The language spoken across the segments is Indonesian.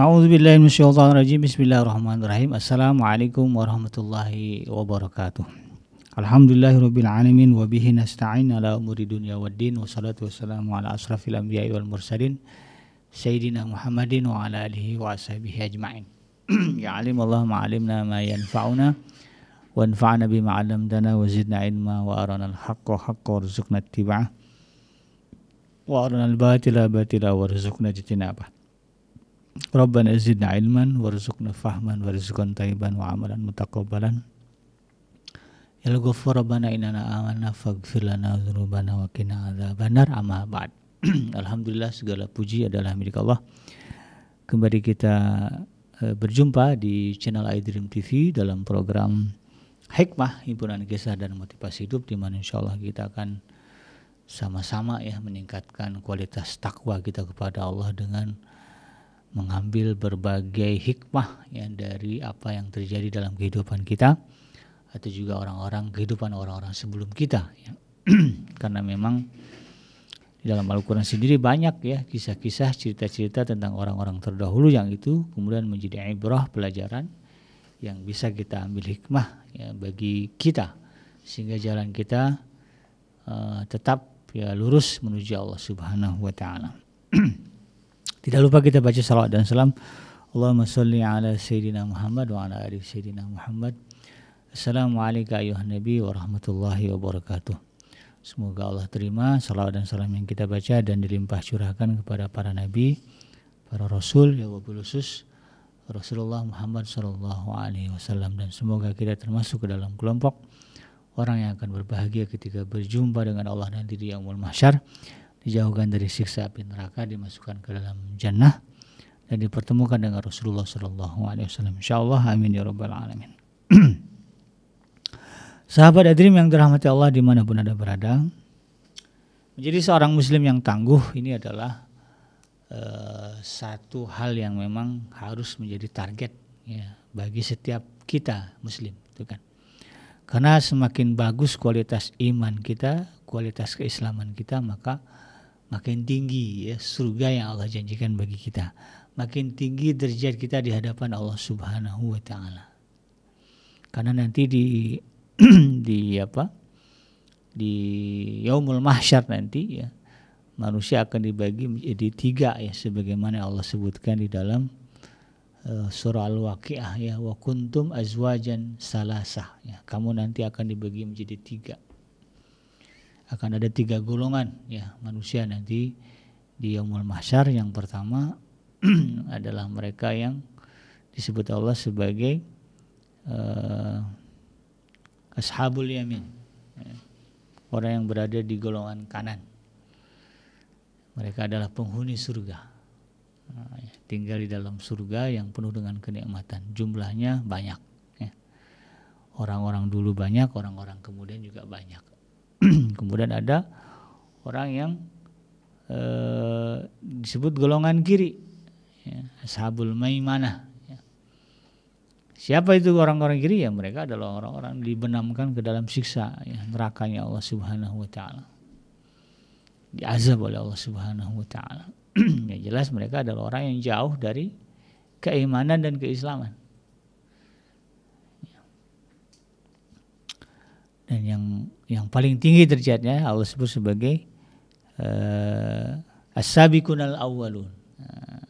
أعوذ بالله من الشيطان الرجيم بسم الله الرحمن الرحيم السلام عليكم ورحمة الله وبركاته الحمد لله رب العالمين وبه نستعين على أمور الدنيا والدين والصلاة والسلام على أشرف الأنبياء والمرسلين سيدنا محمد وعلى آله وصحبه أجمعين يا علم الله ما علمنا ما ينفعنا وانفعنا بما علمتنا وزدنا علما وأرنا الحق حقا وارزقنا اتباعه وأرنا الباطل باطلا وارزقنا اجتنابه Rabbana zidna ilman warzuqna fahman warzuqan taiban wa amalan mutaqabbalan Ya Ghafur Rabbana inana amanna faghfir lana dzunubana wa qina adzabannar amma ba'd Alhamdulillah segala puji adalah milik Allah Kembali kita eh, berjumpa di channel iDream TV dalam program Hikmah Himpunan Kisah dan Motivasi Hidup di mana insya Allah kita akan sama-sama ya meningkatkan kualitas takwa kita kepada Allah dengan mengambil berbagai hikmah ya dari apa yang terjadi dalam kehidupan kita atau juga orang-orang kehidupan orang-orang sebelum kita ya. karena memang di dalam Al-Quran sendiri banyak ya kisah-kisah cerita-cerita tentang orang-orang terdahulu yang itu kemudian menjadi ibrah pelajaran yang bisa kita ambil hikmah ya, bagi kita sehingga jalan kita uh, tetap ya lurus menuju Allah Subhanahu wa taala. Tidak lupa kita baca salawat dan salam. Allahumma salli ala Sayyidina Muhammad wa ala ali Sayyidina Muhammad. Assalamualaikum ayuhan Nabi warahmatullahi wabarakatuh. Semoga Allah terima salawat dan salam yang kita baca dan dilimpah curahkan kepada para nabi, para rasul, ya wabulusus, khusus Rasulullah Muhammad Shallallahu Alaihi Wasallam dan semoga kita termasuk ke dalam kelompok orang yang akan berbahagia ketika berjumpa dengan Allah nanti di Yaumul Mahsyar dijauhkan dari siksa api neraka dimasukkan ke dalam jannah dan dipertemukan dengan Rasulullah Shallallahu Alaihi Wasallam. Insyaallah amin ya robbal alamin. Sahabat Adrim yang dirahmati Allah dimanapun anda berada, menjadi seorang Muslim yang tangguh ini adalah uh, satu hal yang memang harus menjadi target ya bagi setiap kita Muslim, itu kan. Karena semakin bagus kualitas iman kita, kualitas keislaman kita, maka makin tinggi ya surga yang Allah janjikan bagi kita makin tinggi derajat kita di hadapan Allah Subhanahu wa taala karena nanti di di apa di yaumul mahsyar nanti ya manusia akan dibagi menjadi tiga ya sebagaimana Allah sebutkan di dalam uh, surah al-waqiah ya wa kuntum azwajan salasah ya kamu nanti akan dibagi menjadi tiga akan ada tiga golongan ya manusia nanti di Yaumul Mahsyar yang pertama adalah mereka yang disebut Allah sebagai uh, ashabul yamin ya, orang yang berada di golongan kanan mereka adalah penghuni surga nah, ya, tinggal di dalam surga yang penuh dengan kenikmatan jumlahnya banyak ya. orang-orang ya. dulu banyak orang-orang kemudian juga banyak Kemudian ada orang yang e, disebut golongan kiri, ya, ashabul maimanah. Ya. Siapa itu orang-orang kiri? Ya mereka adalah orang-orang dibenamkan ke dalam siksa ya, nerakanya Allah Subhanahu Wa Taala. Diazab oleh Allah Subhanahu Wa Taala. ya jelas mereka adalah orang yang jauh dari keimanan dan keislaman. dan yang yang paling tinggi derajatnya Allah sebut sebagai uh, eh, as awwalun nah,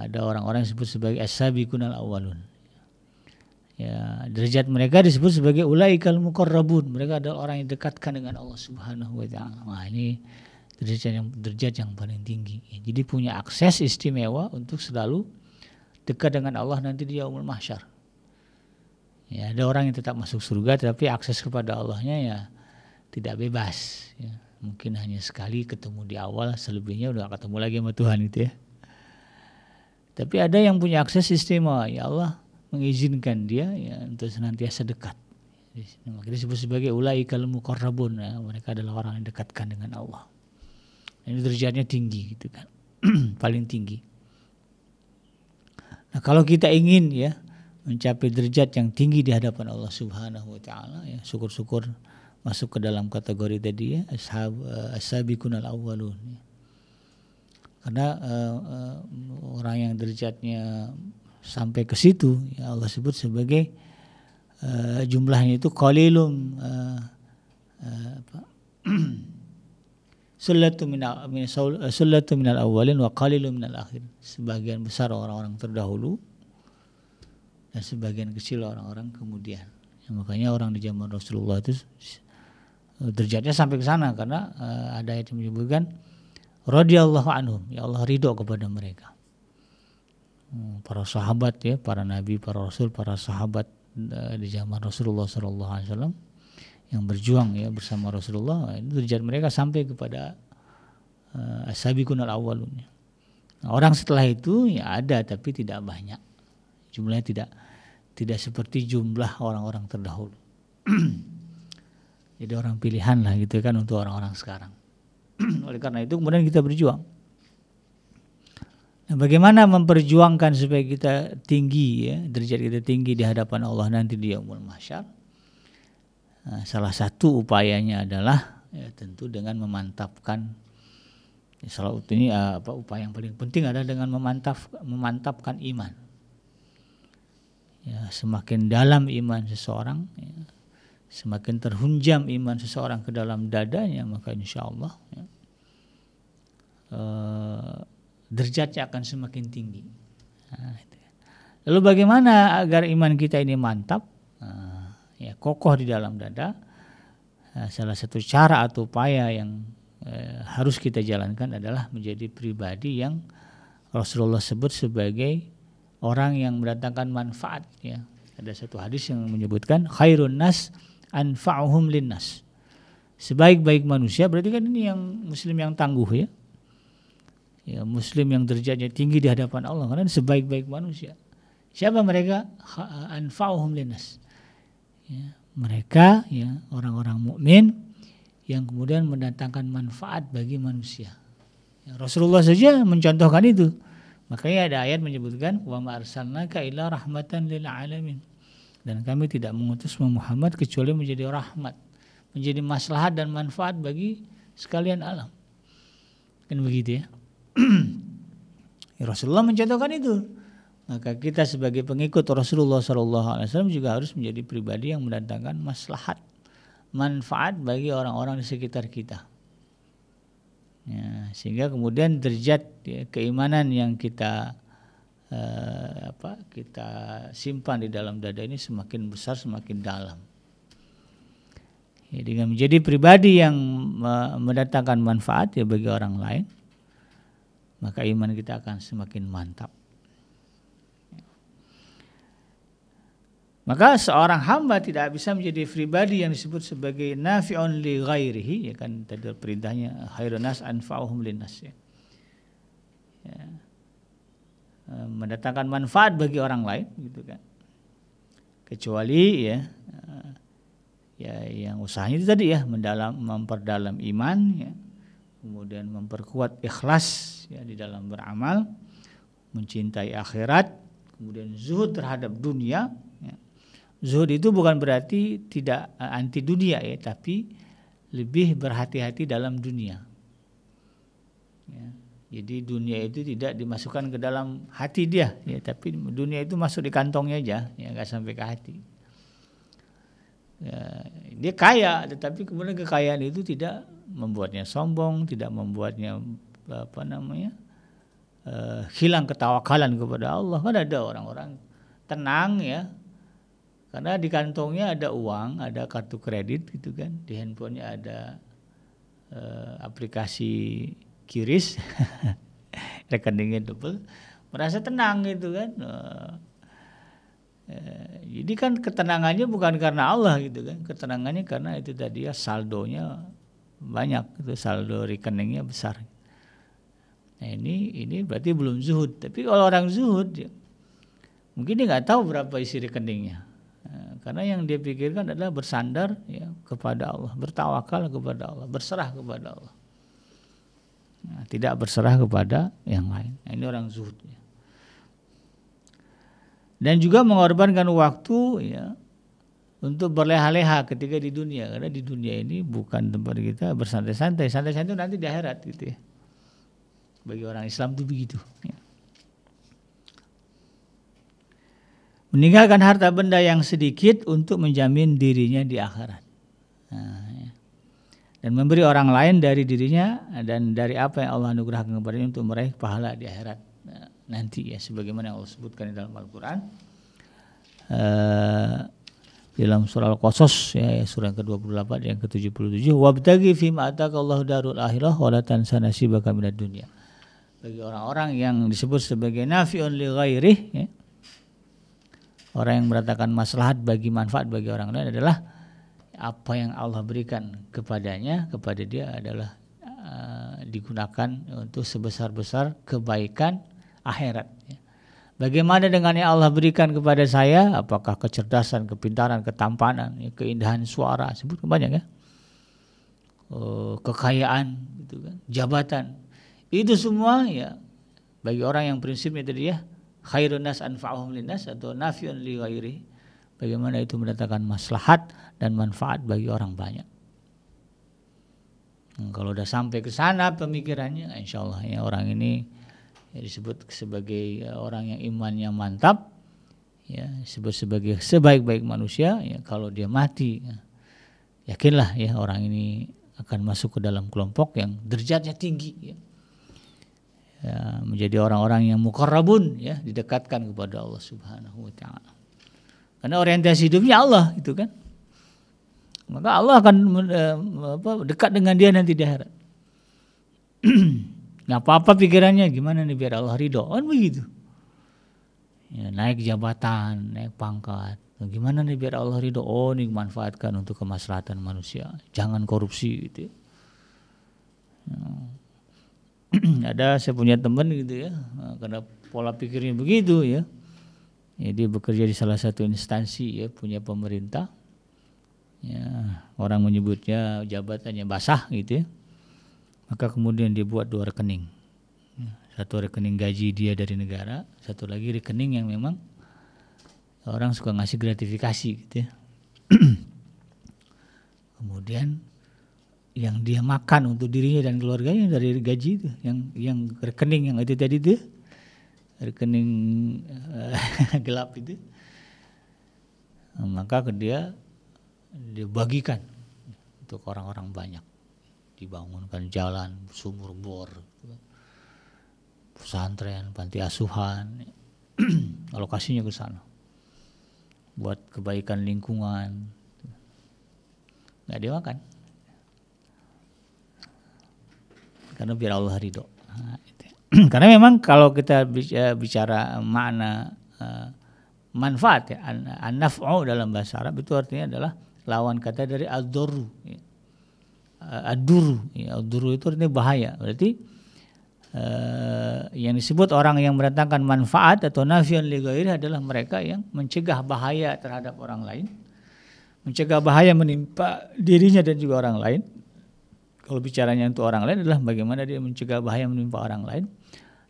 ada orang-orang yang disebut sebagai as-sabiqun al-awwalun. Ya, derajat mereka disebut sebagai ulai ulaikal muqarrabun. Mereka adalah orang yang dekatkan dengan Allah Subhanahu wa taala. Nah, ini derajat yang derajat yang paling tinggi. jadi punya akses istimewa untuk selalu dekat dengan Allah nanti di yaumul mahsyar. Ya, ada orang yang tetap masuk surga tapi akses kepada Allahnya ya tidak bebas. Ya. Mungkin hanya sekali ketemu di awal, selebihnya udah ketemu lagi sama Tuhan itu ya. Tapi ada yang punya akses istimewa, ya Allah mengizinkan dia ya, untuk senantiasa dekat. makanya disebut sebagai ulai kalmu korabun, ya. mereka adalah orang yang dekatkan dengan Allah. Ini derajatnya tinggi gitu kan, paling tinggi. Nah kalau kita ingin ya mencapai derajat yang tinggi di hadapan Allah Subhanahu wa taala ya syukur-syukur masuk ke dalam kategori tadi ya ashab eh, asabiqun al awwalun ya. karena uh, uh, orang yang derajatnya sampai ke situ ya Allah sebut sebagai uh, jumlahnya itu qalilum uh, uh, apa sullatu minal min sullatu minal awwalin wa qalilum minal akhir sebagian besar orang-orang terdahulu dan sebagian kecil orang-orang kemudian. Ya, makanya orang di zaman Rasulullah itu eh, derajatnya sampai ke sana karena uh, ada ayat yang menyebutkan radhiyallahu anhum, ya Allah ridho kepada mereka. Hmm, para sahabat ya, para nabi, para rasul, para sahabat uh, di zaman Rasulullah sallallahu alaihi wasallam yang berjuang ya bersama Rasulullah, itu derajat mereka sampai kepada uh, ashabikun al-awwalun. Nah, orang setelah itu ya ada tapi tidak banyak. Jumlahnya tidak tidak seperti jumlah orang-orang terdahulu. Jadi orang pilihan lah gitu kan untuk orang-orang sekarang. Oleh karena itu kemudian kita berjuang. Nah, bagaimana memperjuangkan supaya kita tinggi ya, derajat kita tinggi di hadapan Allah nanti di Yaumul masyar. Nah, salah satu upayanya adalah ya, tentu dengan memantapkan ya, salah ini eh, apa upaya yang paling penting adalah dengan memantap memantapkan iman ya, semakin dalam iman seseorang ya, semakin terhunjam iman seseorang ke dalam dadanya maka insya Allah ya, eh, derajatnya akan semakin tinggi nah, itu. Ya. lalu bagaimana agar iman kita ini mantap nah, ya kokoh di dalam dada nah, salah satu cara atau upaya yang eh, harus kita jalankan adalah menjadi pribadi yang Rasulullah sebut sebagai orang yang mendatangkan manfaat ya ada satu hadis yang menyebutkan khairun nas anfa'uhum linnas sebaik-baik manusia berarti kan ini yang muslim yang tangguh ya ya muslim yang derajatnya tinggi di hadapan Allah karena sebaik-baik manusia siapa mereka anfa'uhum linnas ya, mereka ya orang-orang mukmin yang kemudian mendatangkan manfaat bagi manusia ya, Rasulullah saja mencontohkan itu Makanya ada ayat menyebutkan wa ma arsalnaka illa rahmatan lil alamin. Dan kami tidak mengutus Muhammad kecuali menjadi rahmat, menjadi maslahat dan manfaat bagi sekalian alam. Kan begitu ya. ya Rasulullah mencontohkan itu. Maka kita sebagai pengikut Rasulullah SAW juga harus menjadi pribadi yang mendatangkan maslahat, manfaat bagi orang-orang di sekitar kita ya, sehingga kemudian derajat ya, keimanan yang kita eh, apa kita simpan di dalam dada ini semakin besar semakin dalam ya, dengan menjadi pribadi yang mendatangkan manfaat ya bagi orang lain maka iman kita akan semakin mantap Maka seorang hamba tidak bisa menjadi pribadi yang disebut sebagai nafi'un li ghairihi ya kan tadi perintahnya khairun nas anfa'uhum linnas ya. ya. E, mendatangkan manfaat bagi orang lain gitu kan. Kecuali ya e, ya yang usahanya itu tadi ya mendalam memperdalam iman ya. Kemudian memperkuat ikhlas ya di dalam beramal, mencintai akhirat, kemudian zuhud terhadap dunia Zuhud itu bukan berarti tidak eh, anti dunia ya, tapi lebih berhati-hati dalam dunia. Ya. Jadi dunia itu tidak dimasukkan ke dalam hati dia, ya, tapi dunia itu masuk di kantongnya aja, ya nggak sampai ke hati. Ya, dia kaya, tetapi kemudian kekayaan itu tidak membuatnya sombong, tidak membuatnya apa namanya uh, hilang ketawakalan kepada Allah. Kan ada orang-orang tenang ya, karena di kantongnya ada uang, ada kartu kredit gitu kan, di handphonenya ada e, aplikasi kiris, rekeningnya double, merasa tenang gitu kan. E, eh, jadi eh, kan ketenangannya bukan karena Allah gitu kan, ketenangannya karena itu tadi ya saldonya banyak, itu saldo rekeningnya besar. Nah ini ini berarti belum zuhud, tapi kalau orang zuhud ya, mungkin dia nggak tahu berapa isi rekeningnya Eh, karena yang dia pikirkan adalah bersandar ya, kepada Allah, bertawakal kepada Allah, berserah kepada Allah. Nah, tidak berserah kepada yang lain. Nah, ini orang zuhud. Ya. Dan juga mengorbankan waktu ya untuk berleha-leha ketika di dunia karena di dunia ini bukan tempat kita bersantai-santai santai-santai nanti di akhirat gitu ya bagi orang Islam tuh begitu ya. meninggalkan harta benda yang sedikit untuk menjamin dirinya di akhirat nah, ya. dan memberi orang lain dari dirinya dan dari apa yang Allah anugerahkan kepadanya untuk meraih pahala di akhirat nah, nanti ya sebagaimana yang Allah sebutkan di dalam Al-Quran uh, dalam surah Al-Qasas ya, ya surah ke-28 yang ke-77 wabtagi fima Allah darul akhirah wa sanasi tansa nasibaka minad dunya bagi orang-orang yang disebut sebagai nafiun li ghairih ya, Orang yang meratakan maslahat bagi manfaat bagi orang lain adalah apa yang Allah berikan kepadanya kepada dia adalah uh, digunakan untuk sebesar-besar kebaikan akhirat. Ya. Bagaimana dengan yang Allah berikan kepada saya? Apakah kecerdasan, kepintaran, ketampanan, ya, keindahan suara, sebut banyak ya, oh, kekayaan, gitu kan, jabatan, itu semua ya bagi orang yang prinsipnya tadi ya khairun nas anfa'uhum linnas atau nafiyun li ghairi. Bagaimana itu mendatangkan maslahat dan manfaat bagi orang banyak. Hmm, kalau udah sampai ke sana pemikirannya, insya Allah ya orang ini ya, disebut sebagai ya, orang yang imannya mantap, ya disebut sebagai sebaik-baik manusia. Ya, kalau dia mati, ya, yakinlah ya orang ini akan masuk ke dalam kelompok yang derajatnya tinggi. Ya ya, menjadi orang-orang yang mukarrabun ya didekatkan kepada Allah Subhanahu wa taala. Karena orientasi hidupnya Allah itu kan. Maka Allah akan eh, apa, dekat dengan dia nanti di akhirat. Nah apa-apa pikirannya gimana nih biar Allah ridho kan begitu. Ya, naik jabatan, naik pangkat. gimana nih biar Allah ridho? Oh nih manfaatkan untuk kemaslahatan manusia. Jangan korupsi gitu. Ya. ya. ada saya punya teman gitu ya eh, karena pola pikirnya begitu ya. ya bekerja di salah satu instansi ya punya pemerintah ya orang menyebutnya jabatannya basah gitu ya maka kemudian dibuat dua rekening ya, satu rekening gaji dia dari negara satu lagi rekening yang memang orang suka ngasih gratifikasi gitu ya kemudian yang dia makan untuk dirinya dan keluarganya dari gaji itu yang yang rekening yang itu tadi itu rekening uh, gelap itu maka dia dibagikan untuk orang-orang banyak dibangunkan jalan sumur bor pesantren panti asuhan alokasinya ke sana buat kebaikan lingkungan nggak makan karena biar Allah ridho nah, gitu ya. karena memang kalau kita eh, bicara makna eh, manfaat ya an, dalam bahasa Arab itu artinya adalah lawan kata dari ad-durru ya. Eh, durru ya. ad-durru itu artinya bahaya berarti yang disebut orang yang mendatangkan manfaat atau nafion ligair adalah mereka yang mencegah bahaya terhadap orang lain mencegah bahaya menimpa dirinya dan juga orang lain kalau bicaranya untuk orang lain adalah bagaimana dia mencegah bahaya menimpa orang lain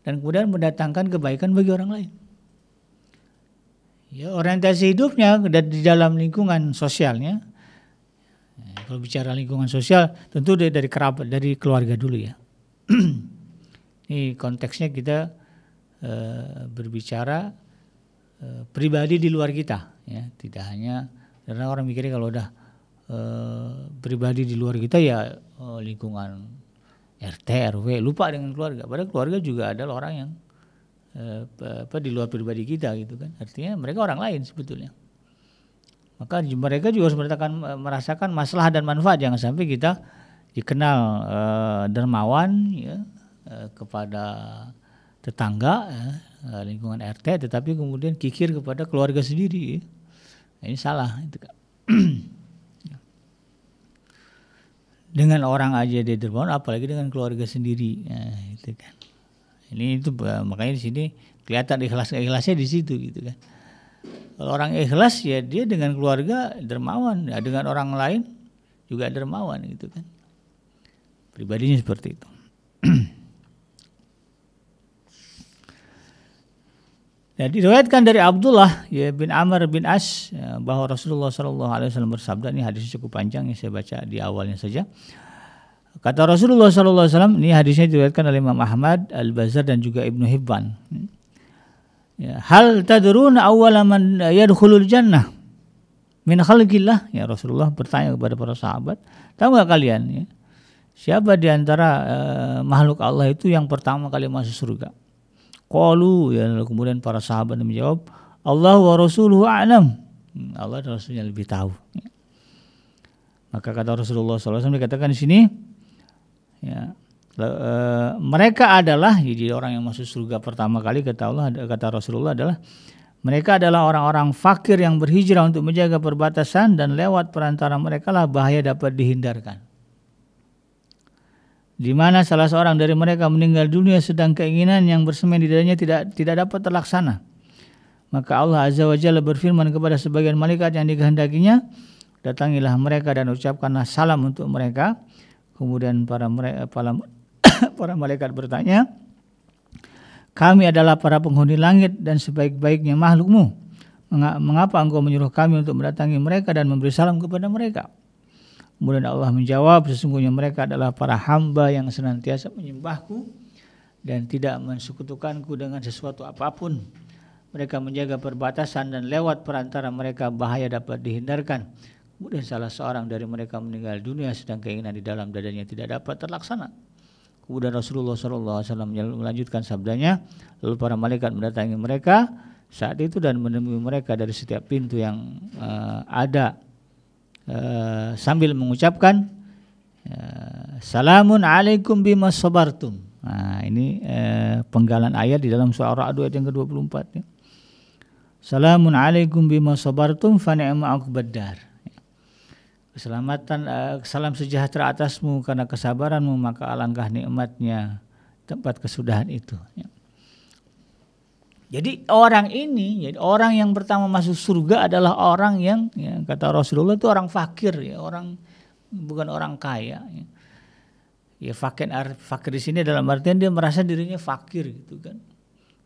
dan kemudian mendatangkan kebaikan bagi orang lain. Ya, orientasi hidupnya dan di dalam lingkungan sosialnya. Ya, kalau bicara lingkungan sosial, tentu dari, dari kerabat, dari keluarga dulu ya. Ini konteksnya kita uh, berbicara uh, pribadi di luar kita, ya, tidak hanya karena orang mikirnya kalau udah uh, pribadi di luar kita ya uh, lingkungan RT RW lupa dengan keluarga padahal keluarga juga ada orang yang uh, apa di luar pribadi kita gitu kan artinya mereka orang lain sebetulnya maka mereka juga harus merasakan, merasakan masalah dan manfaat jangan sampai kita dikenal uh, dermawan ya, uh, kepada tetangga ya, lingkungan RT tetapi kemudian kikir kepada keluarga sendiri ya. Nah, ini salah itu kan dengan orang aja dia dermawan apalagi dengan keluarga sendiri nah, itu kan ini itu eh, makanya di sini kelihatan ikhlas ikhlasnya di situ gitu kan kalau orang ikhlas ya dia dengan keluarga dermawan ya dengan orang lain juga dermawan gitu kan pribadinya seperti itu Ya, diriwayatkan dari Abdullah ya, bin Amr bin As ya, bahwa Rasulullah Shallallahu Alaihi Wasallam bersabda ini hadis cukup panjang yang saya baca di awalnya saja. Kata Rasulullah Shallallahu Alaihi Wasallam ini hadisnya diriwayatkan oleh Imam Ahmad Al Bazar dan juga Ibnu Hibban. Ya, Hal tadrun awalaman yadkhulul jannah min khalqillah ya Rasulullah bertanya kepada para sahabat tahu nggak kalian ya, siapa diantara uh, eh, makhluk Allah itu yang pertama kali masuk surga Qalu ya kemudian para sahabat menjawab, Allah wa rasuluhu a'lam. Hmm, Allah dan Rasulnya lebih tahu. Ya. Maka kata Rasulullah SAW dikatakan di sini, ya, e, mereka adalah jadi orang yang masuk surga pertama kali kata Allah kata Rasulullah adalah mereka adalah orang-orang fakir yang berhijrah untuk menjaga perbatasan dan lewat perantara mereka lah bahaya dapat dihindarkan di mana salah seorang dari mereka meninggal dunia sedang keinginan yang bersemen di dadanya tidak tidak dapat terlaksana. Maka Allah Azza wa Jalla berfirman kepada sebagian malaikat yang dikehendakinya, datangilah mereka dan ucapkanlah salam untuk mereka. Kemudian para mereka, para, para malaikat bertanya, kami adalah para penghuni langit dan sebaik-baiknya makhlukmu. Mengapa engkau menyuruh kami untuk mendatangi mereka dan memberi salam kepada mereka? Kemudian Allah menjawab, sesungguhnya mereka adalah para hamba yang senantiasa menyembahku dan tidak mensekutukanku dengan sesuatu apapun. Mereka menjaga perbatasan dan lewat perantara mereka bahaya dapat dihindarkan. Kemudian salah seorang dari mereka meninggal dunia sedang keinginan di dalam dadanya tidak dapat terlaksana. Kemudian Rasulullah SAW melanjutkan sabdanya, lalu para malaikat mendatangi mereka saat itu dan menemui mereka dari setiap pintu yang uh, ada Eh, sambil mengucapkan eh, salamun alaikum bima sabartum. Nah, ini eh, penggalan ayat di dalam surah Ra'd ayat yang ke-24 ya. Salamun alaikum bima sabartum fa ni'ma badar. Keselamatan eh, salam sejahtera atasmu karena kesabaranmu maka alangkah nikmatnya tempat kesudahan itu ya. Jadi orang ini, jadi orang yang pertama masuk surga adalah orang yang ya, kata Rasulullah itu orang fakir ya, orang bukan orang kaya. Ya, ya fakir, fakir di sini dalam artian dia merasa dirinya fakir gitu kan.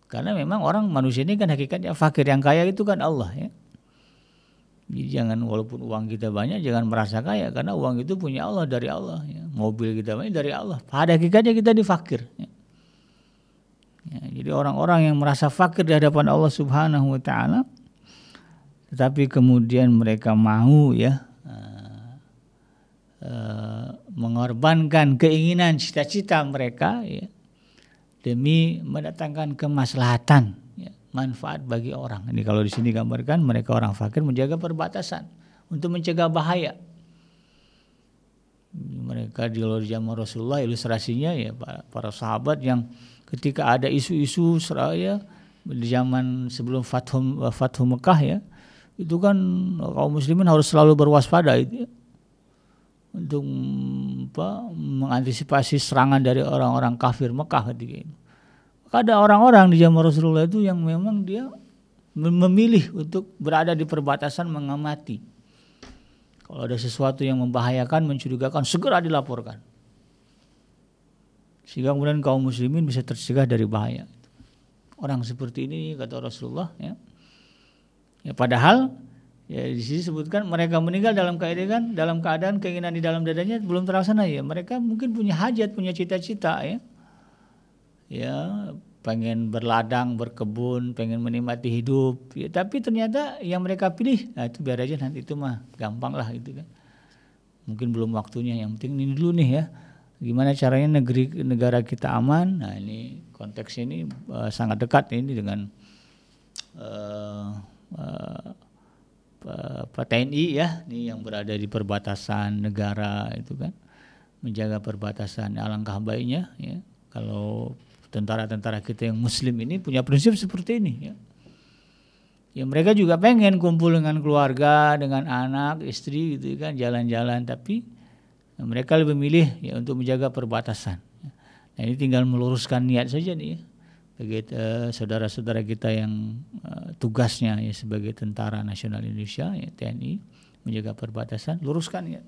Karena memang orang manusia ini kan hakikatnya fakir yang kaya itu kan Allah ya. Jadi jangan walaupun uang kita banyak jangan merasa kaya karena uang itu punya Allah dari Allah. Ya. Mobil kita banyak dari Allah. Pada hakikatnya kita difakir. Ya. Ya, jadi orang-orang yang merasa fakir di hadapan Allah Subhanahu wa taala tetapi kemudian mereka mau ya uh, uh, mengorbankan keinginan cita-cita mereka ya, demi mendatangkan kemaslahatan ya, manfaat bagi orang. Ini kalau di sini gambarkan mereka orang fakir menjaga perbatasan untuk mencegah bahaya mereka di luar zaman Rasulullah ilustrasinya ya para, para sahabat yang ketika ada isu-isu seraya di zaman sebelum Fathu Fathu Mekah ya itu kan kaum muslimin harus selalu berwaspada itu ya. untuk apa, mengantisipasi serangan dari orang-orang kafir Mekah ketika itu. Ada orang-orang di zaman Rasulullah itu yang memang dia memilih untuk berada di perbatasan mengamati. Kalau ada sesuatu yang membahayakan, mencurigakan, segera dilaporkan sehingga kemudian kaum muslimin bisa tercegah dari bahaya orang seperti ini kata Rasulullah ya, ya padahal ya di sini disebutkan mereka meninggal dalam keadaan kan, dalam keadaan keinginan di dalam dadanya belum terlaksana ya mereka mungkin punya hajat punya cita-cita ya ya pengen berladang berkebun pengen menikmati hidup ya, tapi ternyata yang mereka pilih nah itu biar aja nanti itu mah gampang lah gitu kan mungkin belum waktunya yang penting ini dulu nih ya gimana caranya negeri negara kita aman. Nah ini konteks ini uh, sangat dekat ini dengan uh, uh, TNI ya, ini yang berada di perbatasan negara itu kan menjaga perbatasan. Alangkah baiknya ya kalau tentara-tentara kita yang muslim ini punya prinsip seperti ini ya. Ya mereka juga pengen kumpul dengan keluarga, dengan anak, istri gitu kan, jalan-jalan tapi mereka lebih memilih ya untuk menjaga perbatasan. Nah ini tinggal meluruskan niat saja nih ya. bagi eh, saudara-saudara kita yang uh, tugasnya ya sebagai tentara nasional Indonesia ya, TNI menjaga perbatasan, luruskan ya.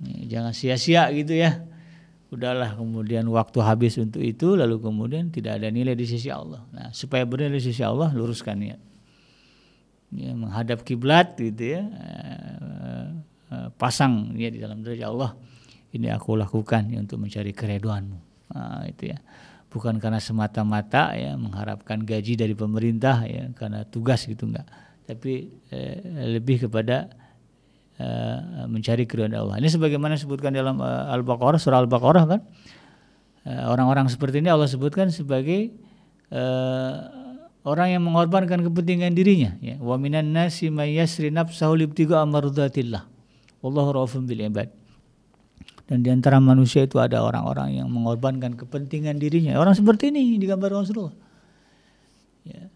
Nih, jangan sia-sia gitu ya. Udahlah kemudian waktu habis untuk itu lalu kemudian tidak ada nilai di sisi Allah. Nah, supaya benar di sisi Allah luruskan niat. Ya, menghadap kiblat gitu ya. Eh, pasang ya di dalam diri ya Allah ini aku lakukan ya, untuk mencari keriduanmu, nah, itu ya bukan karena semata-mata ya mengharapkan gaji dari pemerintah ya karena tugas gitu enggak tapi eh, lebih kepada eh, mencari keriduan Allah ini sebagaimana sebutkan dalam eh, Al-Baqarah surah Al-Baqarah kan eh, orang-orang eh, seperti ini Allah sebutkan sebagai eh, orang yang mengorbankan kepentingan dirinya ya wa minan nasi may yasri nafsahu libtiga amrudatillah Allah raufum bil ibad. Dan di antara manusia itu ada orang-orang yang mengorbankan kepentingan dirinya. Orang seperti ini digambar Rasulullah. Ya.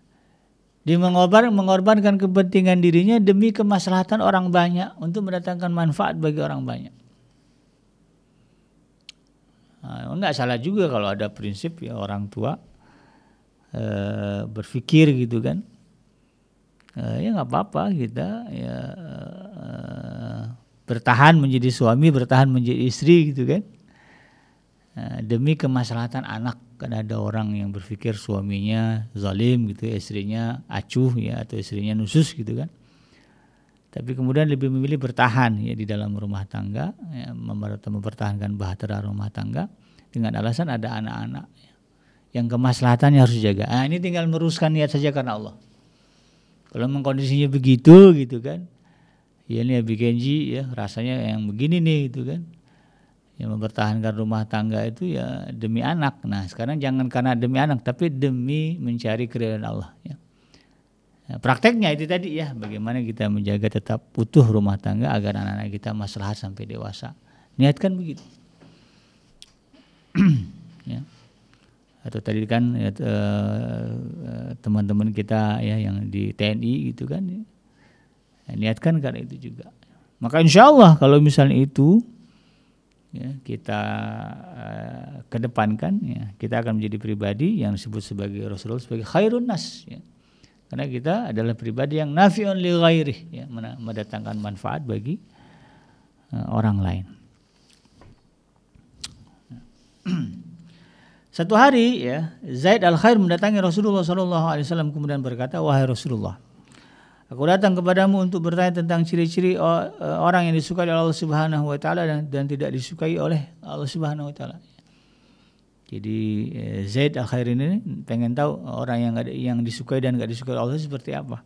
Dia mengorban, mengorbankan kepentingan dirinya demi kemaslahatan orang banyak untuk mendatangkan manfaat bagi orang banyak. Nah, enggak salah juga kalau ada prinsip ya orang tua e, eh, berpikir gitu kan. E, ya nggak apa-apa kita ya e, bertahan menjadi suami, bertahan menjadi istri gitu kan. Eh, demi kemaslahatan anak, kan ada orang yang berpikir suaminya zalim gitu, istrinya acuh ya atau istrinya nusus gitu kan. Tapi kemudian lebih memilih bertahan ya di dalam rumah tangga, ya, mempertahankan bahtera rumah tangga dengan alasan ada anak-anak ya. yang kemaslahatannya harus dijaga. Nah, ini tinggal meruskan niat saja karena Allah. Kalau mengkondisinya begitu gitu kan, ya ini Abi Kenji ya rasanya yang begini nih itu kan yang mempertahankan rumah tangga itu ya demi anak nah sekarang jangan karena demi anak tapi demi mencari keridhaan Allah ya nah, prakteknya itu tadi ya bagaimana kita menjaga tetap utuh rumah tangga agar anak-anak kita maslahat sampai dewasa niatkan begitu ya atau tadi kan ya, eh, eh, teman-teman ya, kita ya yang di TNI gitu kan ya Nah, niatkan karena itu juga. Maka insya Allah kalau misalnya itu ya, kita uh, kedepankan, ya, kita akan menjadi pribadi yang disebut sebagai Rasulullah sebagai khairun nas. Ya. Karena kita adalah pribadi yang nafi'un li khairi ya, mendatangkan manfaat bagi uh, orang lain. Satu hari ya, Zaid al-Khair mendatangi Rasulullah SAW kemudian berkata, "Wahai Rasulullah, Aku datang kepadamu untuk bertanya tentang ciri-ciri e, orang yang disukai oleh Allah Subhanahu wa taala dan, dan tidak disukai oleh Allah Subhanahu wa taala. Jadi e, Zaid al ini pengen tahu orang yang gak, yang disukai dan gak disukai Allah seperti apa.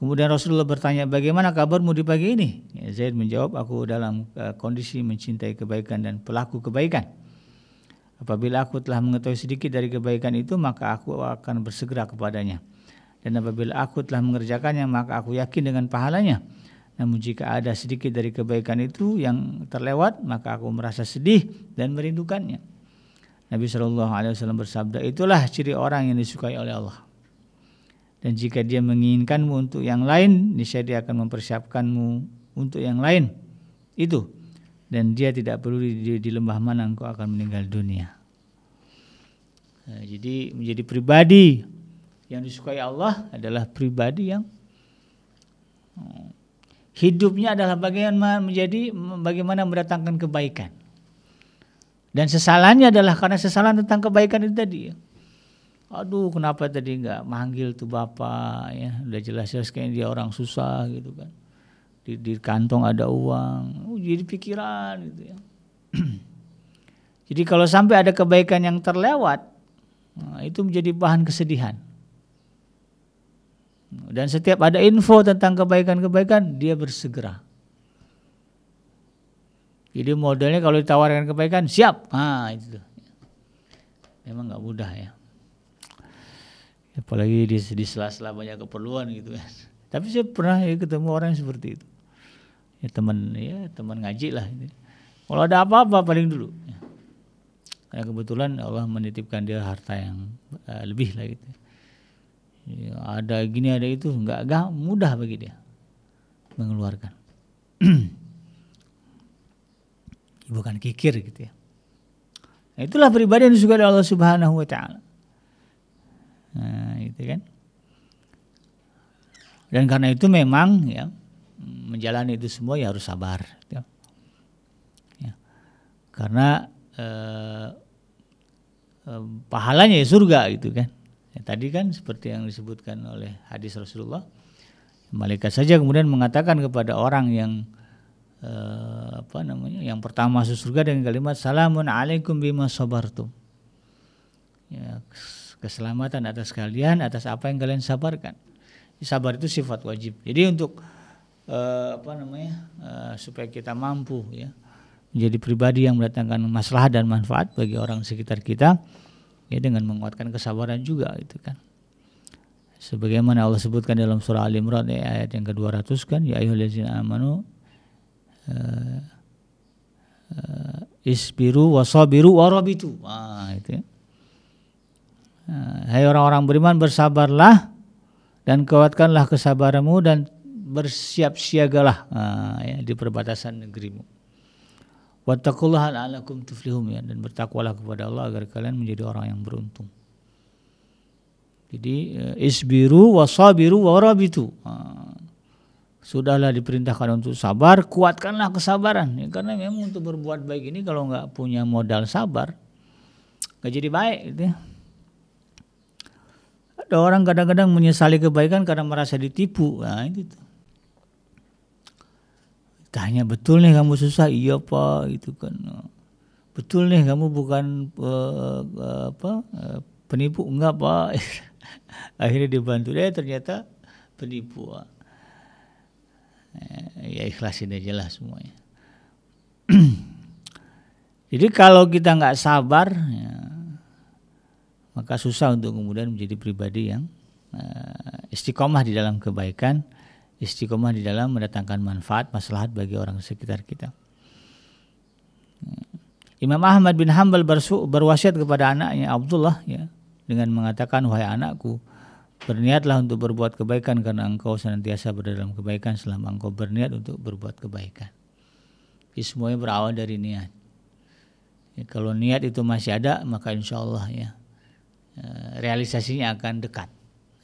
Kemudian Rasulullah bertanya, bagaimana kabarmu di pagi ini? Ya, Zaid menjawab, aku dalam e, kondisi mencintai kebaikan dan pelaku kebaikan. Apabila aku telah mengetahui sedikit dari kebaikan itu, maka aku akan bersegera kepadanya. Dan apabila aku telah mengerjakannya, maka aku yakin dengan pahalanya. Namun jika ada sedikit dari kebaikan itu yang terlewat, maka aku merasa sedih dan merindukannya. Nabi Shallallahu Alaihi Wasallam bersabda, itulah ciri orang yang disukai oleh Allah. Dan jika dia menginginkanmu untuk yang lain, niscaya dia akan mempersiapkanmu untuk yang lain. Itu. Dan dia tidak perlu di, di lembah mana engkau akan meninggal dunia. Nah, jadi menjadi pribadi yang disukai Allah adalah pribadi yang hmm, hidupnya adalah bagaimana menjadi bagaimana mendatangkan kebaikan. Dan sesalannya adalah karena sesalan tentang kebaikan itu tadi. Aduh, kenapa tadi nggak manggil tuh bapak ya? Udah jelas-jelas kayak dia orang susah gitu kan. Di, di kantong ada uang, oh, jadi pikiran gitu ya. jadi kalau sampai ada kebaikan yang terlewat, nah, itu menjadi bahan kesedihan. Dan setiap ada info tentang kebaikan-kebaikan, dia bersegera. Jadi modelnya kalau ditawarkan kebaikan, siap. Nah, itu. Memang nggak mudah ya. Apalagi di, di sela-sela banyak keperluan gitu kan. Tapi saya pernah ya, ketemu orang yang seperti itu. Ya teman ya teman ngaji lah. Gitu. Kalau ada apa-apa paling dulu. Ya. Karena kebetulan Allah menitipkan dia harta yang uh, lebih lah gitu. Ya, ada gini ada itu nggak gak mudah bagi dia mengeluarkan bukan kikir gitu ya nah, itulah pribadi yang disukai Allah Subhanahu Wa Taala nah, gitu kan dan karena itu memang ya menjalani itu semua ya harus sabar gitu. ya. karena eh, eh pahalanya ya surga gitu kan Ya, tadi kan seperti yang disebutkan oleh hadis Rasulullah, malaikat saja kemudian mengatakan kepada orang yang eh, apa namanya, yang pertama masuk surga dengan kalimat salamun alaikum bima sabartum. Ya, keselamatan atas kalian atas apa yang kalian sabarkan. Sabar itu sifat wajib. Jadi untuk eh, apa namanya eh, supaya kita mampu ya menjadi pribadi yang mendatangkan masalah dan manfaat bagi orang sekitar kita ya dengan menguatkan kesabaran juga gitu kan sebagaimana Allah sebutkan dalam surah Al Imran ya, ayat yang ke-200 kan ya ayyuhallazina amanu uh, uh, isbiru wasabiru warabitu ah itu ya. hai orang-orang beriman bersabarlah dan kuatkanlah kesabaranmu dan bersiap siagalah nah, ya, di perbatasan negerimu. Wattaqullaha la'allakum tuflihun ya dan bertakwalah kepada Allah agar kalian menjadi orang yang beruntung. Jadi eh, isbiru wasabiru warabitu. Sudahlah diperintahkan untuk sabar, kuatkanlah kesabaran. Ya, karena memang untuk berbuat baik ini kalau nggak punya modal sabar, nggak jadi baik. Gitu ya. Ada orang kadang-kadang menyesali kebaikan karena merasa ditipu. Nah, itu tanya betul nih kamu susah iya pak Itu kan betul nih kamu bukan uh, apa uh, penipu enggak pak akhirnya dibantu deh ternyata penipu pak. ya ikhlasin aja lah semuanya jadi kalau kita nggak sabar ya, maka susah untuk kemudian menjadi pribadi yang uh, istiqomah di dalam kebaikan istiqomah di dalam mendatangkan manfaat maslahat bagi orang sekitar kita. Imam Ahmad bin Hambal berwasiat kepada anaknya Abdullah ya dengan mengatakan wahai anakku berniatlah untuk berbuat kebaikan karena engkau senantiasa berada dalam kebaikan selama engkau berniat untuk berbuat kebaikan. Jadi semuanya berawal dari niat. Ya, kalau niat itu masih ada maka insya Allah ya eh, realisasinya akan dekat.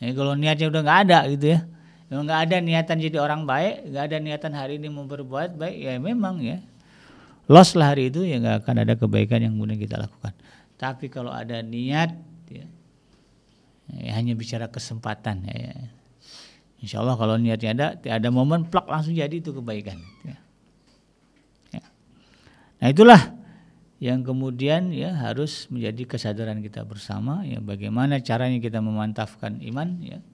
Ya, kalau niatnya udah nggak ada gitu ya nggak ada niatan jadi orang baik nggak ada niatan hari ini mau berbuat baik ya memang ya loss lah hari itu ya nggak akan ada kebaikan yang kemudian kita lakukan tapi kalau ada niat ya, ya hanya bicara kesempatan ya, ya. Insya Allah kalau niatnya ada ada momen plak langsung jadi itu kebaikan ya. Ya. nah itulah yang kemudian ya harus menjadi kesadaran kita bersama ya bagaimana caranya kita memantafkan iman ya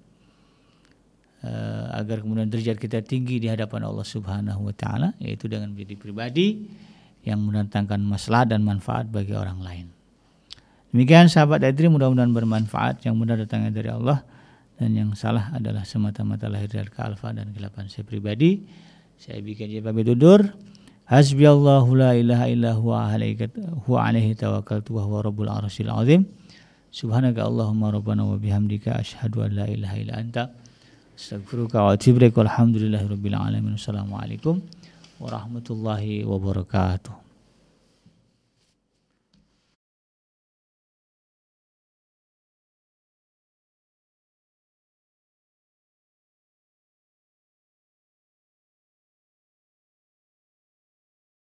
Eh, agar kemudian derajat kita tinggi di hadapan Allah Subhanahu wa taala yaitu dengan menjadi pribadi yang mendatangkan masalah dan manfaat bagi orang lain. Demikian sahabat Adri mudah-mudahan bermanfaat yang benar datangnya dari Allah dan yang salah adalah semata-mata lahir dari kealfa dan kelapan saya pribadi. Saya bikin jadi pamit undur. Hasbi Allahu la ilaha illa huwa alaihi tawakkaltu wa huwa rabbul arsyil azim. Subhanaka Allahumma rabbana wa bihamdika asyhadu an la ilaha illa anta Astagfirullah wa atubu ilaik. Alhamdulillahirabbil alamin. Wassalamualaikum warahmatullahi wabarakatuh.